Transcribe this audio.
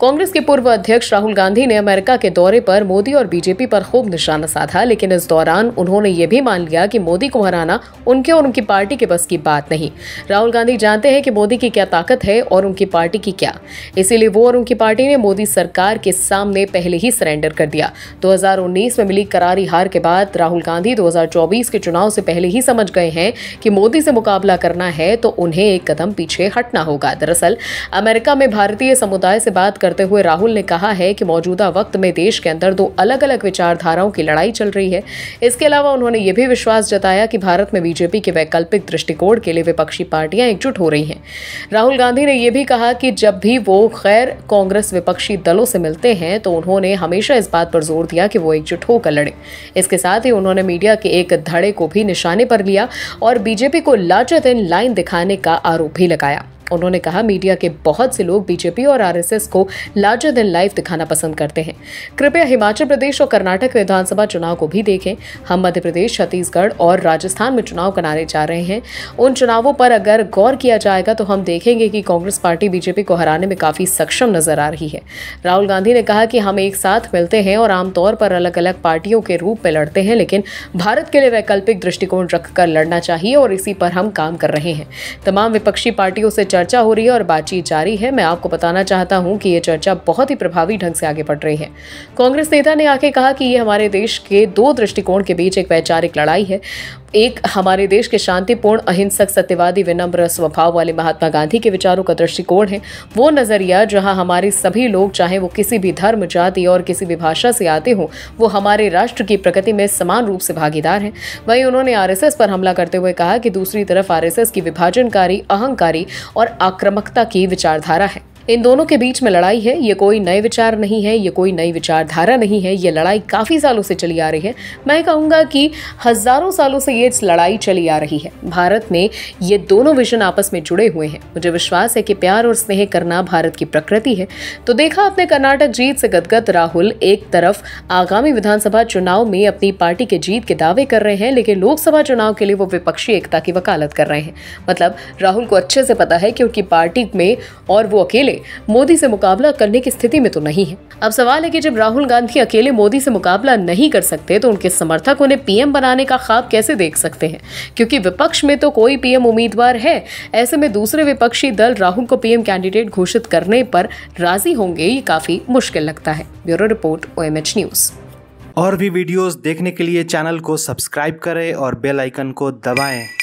कांग्रेस के पूर्व अध्यक्ष राहुल गांधी ने अमेरिका के दौरे पर मोदी और बीजेपी पर खूब निशाना साधा लेकिन इस दौरान उन्होंने ये भी मान लिया कि मोदी को हराना उनके और उनकी पार्टी के बस की बात नहीं राहुल गांधी जानते हैं कि मोदी की क्या ताकत है और उनकी पार्टी की क्या इसीलिए वो और उनकी पार्टी ने मोदी सरकार के सामने पहले ही सरेंडर कर दिया दो में मिली करारी हार के बाद राहुल गांधी दो के चुनाव से पहले ही समझ गए हैं कि मोदी से मुकाबला करना है तो उन्हें एक कदम पीछे हटना होगा दरअसल अमेरिका में भारतीय समुदाय से बात करते हुए राहुल ने कहा है कि मौजूदा वक्त में देश के अंदर दो अलग अलग विचारधाराओं की लड़ाई चल रही है इसके अलावा उन्होंने ये भी विश्वास जताया कि भारत में बीजेपी के वैकल्पिक दृष्टिकोण के लिए विपक्षी पार्टियां एकजुट हो रही हैं राहुल गांधी ने यह भी कहा कि जब भी वो गैर कांग्रेस विपक्षी दलों से मिलते हैं तो उन्होंने हमेशा इस बात पर जोर दिया कि वो एकजुट होकर लड़े इसके साथ ही उन्होंने मीडिया के एक धड़े को भी निशाने पर लिया और बीजेपी को लाचत इन लाइन दिखाने का आरोप भी लगाया उन्होंने कहा मीडिया के बहुत से लोग बीजेपी और आरएसएस को लार्जर देन लाइफ दिखाना पसंद करते हैं कृपया हिमाचल प्रदेश और कर्नाटक विधानसभा चुनाव को भी देखें हम मध्य प्रदेश छत्तीसगढ़ और राजस्थान में चुनाव कराने जा रहे हैं उन चुनावों पर अगर गौर किया जाएगा तो हम देखेंगे कि कांग्रेस पार्टी बीजेपी को हराने में काफी सक्षम नजर आ रही है राहुल गांधी ने कहा कि हम एक साथ मिलते हैं और आमतौर पर अलग अलग पार्टियों के रूप में लड़ते हैं लेकिन भारत के लिए वैकल्पिक दृष्टिकोण रखकर लड़ना चाहिए और इसी पर हम काम कर रहे हैं तमाम विपक्षी पार्टियों से चर्चा हो रही है और बातचीत जारी है मैं आपको बताना चाहता हूं कि ये चर्चा बहुत ही प्रभावी ढंग से आगे बढ़ रही है कांग्रेस नेता ने आके कहा कि ये हमारे देश के दो दृष्टिकोण के बीच एक वैचारिक लड़ाई है एक हमारे देश के शांतिपूर्ण अहिंसक सत्यवादी विनम्र स्वभाव वाले महात्मा गांधी के विचारों का दृष्टिकोण है वो नजरिया जहां हमारे सभी लोग चाहे वो किसी भी धर्म जाति और किसी भी भाषा से आते हों वो हमारे राष्ट्र की प्रगति में समान रूप से भागीदार हैं वहीं उन्होंने आर पर हमला करते हुए कहा कि दूसरी तरफ आर की विभाजनकारी अहंकारी और आक्रमकता की विचारधारा है इन दोनों के बीच में लड़ाई है ये कोई नए विचार नहीं है ये कोई नई विचारधारा नहीं है ये लड़ाई काफ़ी सालों से चली आ रही है मैं कहूँगा कि हज़ारों सालों से ये लड़ाई चली आ रही है भारत में ये दोनों विजन आपस में जुड़े हुए हैं मुझे विश्वास है कि प्यार और स्नेह करना भारत की प्रकृति है तो देखा अपने कर्नाटक जीत से गदगद राहुल एक तरफ आगामी विधानसभा चुनाव में अपनी पार्टी के जीत के दावे कर रहे हैं लेकिन लोकसभा चुनाव के लिए वो विपक्षी एकता की वकालत कर रहे हैं मतलब राहुल को अच्छे से पता है कि उनकी पार्टी में और वो अकेले मोदी से मुकाबला करने की स्थिति में तो नहीं है अब सवाल है कि जब राहुल गांधी अकेले मोदी से मुकाबला नहीं कर सकते तो उनके समर्थक उन्हें पीएम बनाने का ख्वाब कैसे देख सकते हैं क्योंकि विपक्ष में तो कोई पीएम उम्मीदवार है ऐसे में दूसरे विपक्षी दल राहुल को पीएम कैंडिडेट घोषित करने पर राजी होंगे ये काफी मुश्किल लगता है ब्यूरो रिपोर्ट ओ न्यूज और भी वीडियोस देखने के लिए चैनल को सब्सक्राइब करें और बेल आइकन को दबाएं